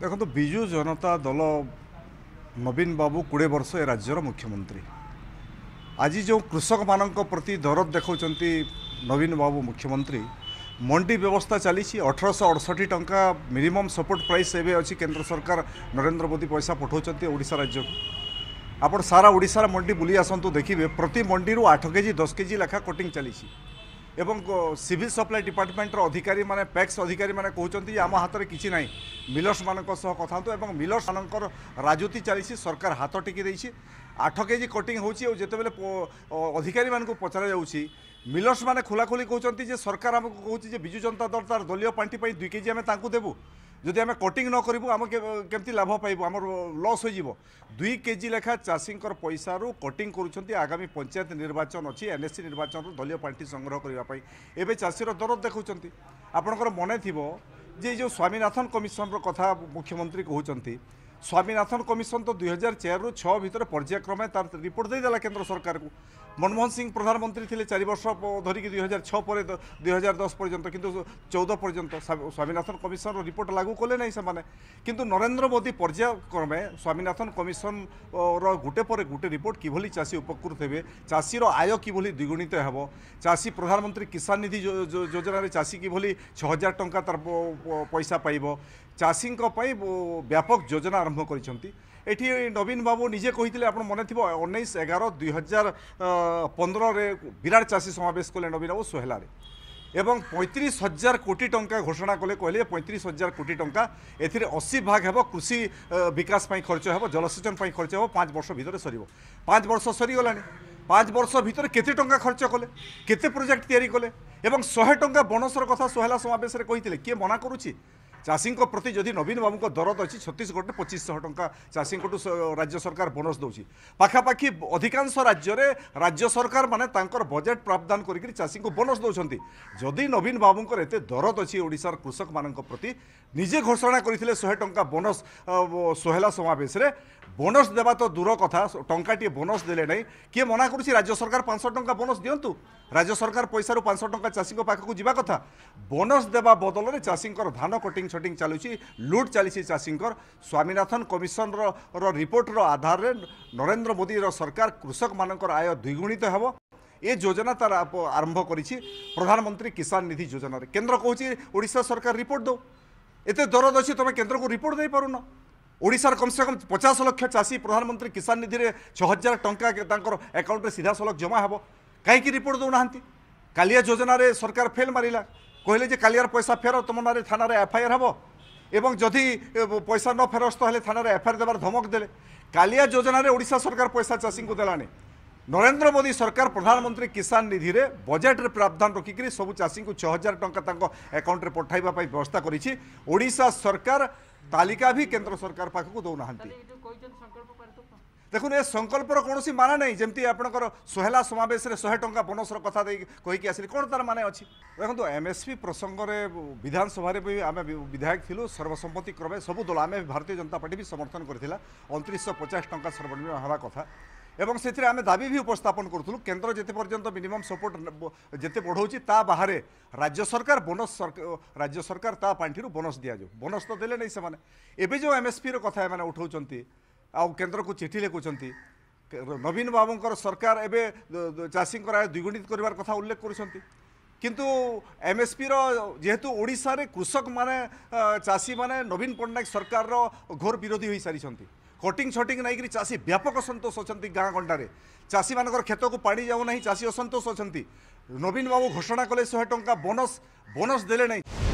ଦେଖନ୍ତୁ ବିଜୁ ଜନତା ଦଳ ନବୀନ ବାବୁ କୋଡ଼ିଏ ବର୍ଷ ଏ ରାଜ୍ୟର ମୁଖ୍ୟମନ୍ତ୍ରୀ ଆଜି ଯେଉଁ କୃଷକମାନଙ୍କ ପ୍ରତି ଦରଦ ଦେଖାଉଛନ୍ତି ନବୀନ ବାବୁ ମୁଖ୍ୟମନ୍ତ୍ରୀ ମଣ୍ଡି ବ୍ୟବସ୍ଥା ଚାଲିଛି ଅଠରଶହ ଅଡ଼ଷଠି ଟଙ୍କା ମିନିମମ୍ ସପୋର୍ଟ ପ୍ରାଇସ୍ ଏବେ ଅଛି କେନ୍ଦ୍ର ସରକାର ନରେନ୍ଦ୍ର ମୋଦି ପଇସା ପଠାଉଛନ୍ତି ଓଡ଼ିଶା ରାଜ୍ୟକୁ ଆପଣ ସାରା ଓଡ଼ିଶାର ମଣ୍ଡି ବୁଲି ଆସନ୍ତୁ ଦେଖିବେ ପ୍ରତି ମଣ୍ଡିରୁ ଆଠ କେଜି ଦଶ କେଜି ଲେଖା କଟିଂ ଚାଲିଛି এবং সিভিল সপ্লাই ডিপার্টমেন্টর অধিকারী মানে প্যাক্স অধিকারী মানে কুমার যে আমার হাতের কিছু না মিলর্স মান কথা হতো এবং মিলর্স মানকর রাজুতি চালছে সরকার হাত টেকি দিয়েছে আঠ কেজি কটিং হচ্ছে ও যেত অধিকারী মানুষ পচারা যাচ্ছি মিলর্স মানে খোলাখোলি কুমার যে সরকার আমি কুচি যে বিজু জনতা দল তার দলীয় পার্টি দুই কেজি আমি তাঁকু দেবু যদি আমি কটিং ন করবু আমি কেমতি লাভ পাইবু আমার লস হয়ে দুই কেজি লেখা চাষীঙ্কর পয়সার কটিং করছেন আগামী পঞ্চায়েত নির্বাচন অছি এনএসসি নির্বাচন দলীয় পার্টি সংগ্রহ করা এবে চাষীর দরদ দেখুছেন আপনার মনে থাকবে যে যে স্বামীনাথন কমিশনর কথা মুখ্যমন্ত্রী কুমার ସ୍ୱାମୀନାଥନ କମିଶନ ତ ଦୁଇ ହଜାର ଚାରିରୁ ଛଅ ଭିତରେ ପର୍ଯ୍ୟାୟକ୍ରମେ ତାର ରିପୋର୍ଟ ଦେଇଦେଲା କେନ୍ଦ୍ର ସରକାରକୁ ମନମୋହନ ସିଂ ପ୍ରଧାନମନ୍ତ୍ରୀ ଥିଲେ ଚାରି ବର୍ଷ ଧରିକି ଦୁଇ ହଜାର ଛଅ ପରେ ଦୁଇ ହଜାର ଦଶ ପର୍ଯ୍ୟନ୍ତ କିନ୍ତୁ ଚଉଦ ପର୍ଯ୍ୟନ୍ତ ସ୍ୱାମୀନାଥନ କମିଶନର ରିପୋର୍ଟ ଲାଗୁ କଲେ ନାହିଁ ସେମାନେ କିନ୍ତୁ ନରେନ୍ଦ୍ର ମୋଦି ପର୍ଯ୍ୟାୟକ୍ରମେ ସ୍ୱାମୀନାଥନ କମିଶନର ଗୋଟେ ପରେ ଗୋଟେ ରିପୋର୍ଟ କିଭଳି ଚାଷୀ ଉପକୃତ ହେବେ ଚାଷୀର ଆୟ କିଭଳି ଦ୍ୱିଗୁଣିତ ହେବ ଚାଷୀ ପ୍ରଧାନମନ୍ତ୍ରୀ କିଷାନ ନିଧି ଯୋଜନାରେ ଚାଷୀ କିଭଳି ଛଅ ହଜାର ଟଙ୍କା ତାର ପଇସା ପାଇବ চাষীঙ্ক পাই ব্যাপক যোজনা আরম্ভ করেছেন এটি নবীন বাবু নিজে কহিলে আপনার মনে থাকবে উনিশ এগারো দুই হাজার পনেরে বিরাট চাষী সমাবেশ কলে নবীন বাবু সোহেলার এবং পঁয়ত্রিশ হাজার কোটি টঙ্কা ঘোষণা কলে কহিলেন পঁয়ত্রিশ হাজার কোটি টঙ্কা এতে অশী ভাগ হব কৃষি বিকাশ পাই খরচ হব জলসেচন পাই খরচ হব পাঁচ বর্ষ ভিতরে সরব পাঁচ বর্ষ সরিগলা পাঁচ বর্ষ ভিতরে কেতে টঙ্কা খরচ কলে কেতে প্রোজেক্ট তৈরি কলে এবং শহে টঙ্কা বনসর কথা সোহেলা সমাবেশে কে মনা করুছি ଚାଷୀଙ୍କ ପ୍ରତି ଯଦି ନବୀନ ବାବୁଙ୍କ ଦରଦ ଅଛି ଛତିଶଗଡ଼ରେ ପଚିଶଶହ ଟଙ୍କା ଚାଷୀଙ୍କଠୁ ରାଜ୍ୟ ସରକାର ବୋନସ୍ ଦେଉଛି ପାଖାପାଖି ଅଧିକାଂଶ ରାଜ୍ୟରେ ରାଜ୍ୟ ସରକାରମାନେ ତାଙ୍କର ବଜେଟ୍ ପ୍ରାବଧାନ କରିକି ଚାଷୀଙ୍କୁ ବୋନସ୍ ଦେଉଛନ୍ତି ଯଦି ନବୀନ ବାବୁଙ୍କର ଏତେ ଦରଦ ଅଛି ଓଡ଼ିଶାର କୃଷକମାନଙ୍କ ପ୍ରତି ନିଜେ ଘୋଷଣା କରିଥିଲେ ଶହେ ଟଙ୍କା ବୋନସ୍ ସୋହେଲା ସମାବେଶରେ ବୋନସ୍ ଦେବା ତ ଦୂର କଥା ଟଙ୍କାଟିଏ ବୋନସ୍ ଦେଲେ ନାହିଁ କିଏ ମନା କରୁଛି ରାଜ୍ୟ ସରକାର ପାଞ୍ଚଶହ ଟଙ୍କା ବୋନସ୍ ଦିଅନ୍ତୁ ରାଜ୍ୟ ସରକାର ପଇସାରୁ ପାଞ୍ଚଶହ ଟଙ୍କା ଚାଷୀଙ୍କ ପାଖକୁ ଯିବା କଥା ବୋନସ୍ ଦେବା ବଦଳରେ ଚାଷୀଙ୍କର ଧାନ କଟିଂ ছটিং চালুছি লুট চালিছি চাষীঙ্কর স্বামীনাথন কমিশনর রিপোর্টর আধারে নরেন্দ্র মোদীর সরকার কৃষক মানকর আয় দ্বিগুণিত হব এ যোজনা তার আরম্ভ করেছি প্রধানমন্ত্রী কিষান নিধি যোজনার কেন্দ্র কৌছি ওড়শা সরকার রিপোর্ট দৌ এতে দরদ অছি তুমি কেন্দ্রকে রিপোর্ট দেইপারুন ওড়শার কমসে কম পচাশ লক্ষ চাষী প্রধানমন্ত্রী কিষান নিধিরে ছ হাজার টঙ্কা তাঁর আকাউন্টে সিধাসলখ জমা হব কাইকি রিপোর্ট দেউনা কালিয়া যোজনার সরকার ফেল মারিলা কহিলে যে কালিয়ার পয়সা ফেরত তোমার নাঁরে থানার এফআইআর হব এবং যদি পয়সা ন ফেরস্ত হলে থানার এফআইআর দেবার ধমক দেলে কালিয়া যোজনার ওড়শা সরকার পয়সা চাষী দেলানি নরেন্দ্র মোদী সরকার প্রধানমন্ত্রী কিষান নিধিরে বজেটরে প্রাবধান রক্ষিকি সবু চাষী ছ হাজার টঙ্কা তাঁর আকাউন্টে পঠাইবা ব্যবস্থা করেছি ওড়শা সরকার তালিকা ভি কেন্দ্র সরকার পাখক দেউনা দেখুন এ সংকল্পর কৌশি মানে নাই যেমি আপনার সোহেলা সমাবেশে শহে টঙ্কা বোনসর কথা কী আসলি কোণ তার মানে অছি দেখুন এমএসপি প্রসঙ্গে বিধানসভার আমি বিধায়ক লু সর্বসম্মতি ক্রমে সবু দল আমি ভারতীয় জনতা পার্টি বি সমর্থন করে অনত্রিশশো পচাশ টঙ্কা সর্বনিম্ন হওয়া কথা এবং সেতিরে আমি দাবি বি উপস্থাপন করুলু কেন্দ্র যেতে পর্যন্ত মিনিমম সপোর্ট যেতে বড়াউছি তা বাহারে রাজ্য সরকার বোনস রাজ্য সরকার তা পাঠি বোনস দিয়া যাও বোনস তো দেলে নাই সে এবে যে এমএসপি কথা এমানে উঠাউছেন ଆଉ କେନ୍ଦ୍ରକୁ ଚିଠି ଲେଖୁଛନ୍ତି ନବୀନ ବାବୁଙ୍କର ସରକାର ଏବେ ଚାଷୀଙ୍କର ଆୟ ଦ୍ୱିଗୁଣିତ କରିବାର କଥା ଉଲ୍ଲେଖ କରୁଛନ୍ତି କିନ୍ତୁ ଏମ୍ଏସ୍ପିର ଯେହେତୁ ଓଡ଼ିଶାରେ କୃଷକମାନେ ଚାଷୀମାନେ ନବୀନ ପଟ୍ଟନାୟକ ସରକାରର ଘୋର ବିରୋଧୀ ହୋଇସାରିଛନ୍ତି କଟିଂ ସଟିଂ ନେଇକରି ଚାଷୀ ବ୍ୟାପକ ସନ୍ତୋଷ ଅଛନ୍ତି ଗାଁ ଗଣ୍ଡାରେ ଚାଷୀମାନଙ୍କର କ୍ଷେତକୁ ପାଣି ଯାଉନାହିଁ ଚାଷୀ ଅସନ୍ତୋଷ ଅଛନ୍ତି ନବୀନ ବାବୁ ଘୋଷଣା କଲେ ଶହେ ଟଙ୍କା ବୋନସ୍ ବୋନସ୍ ଦେଲେ ନାହିଁ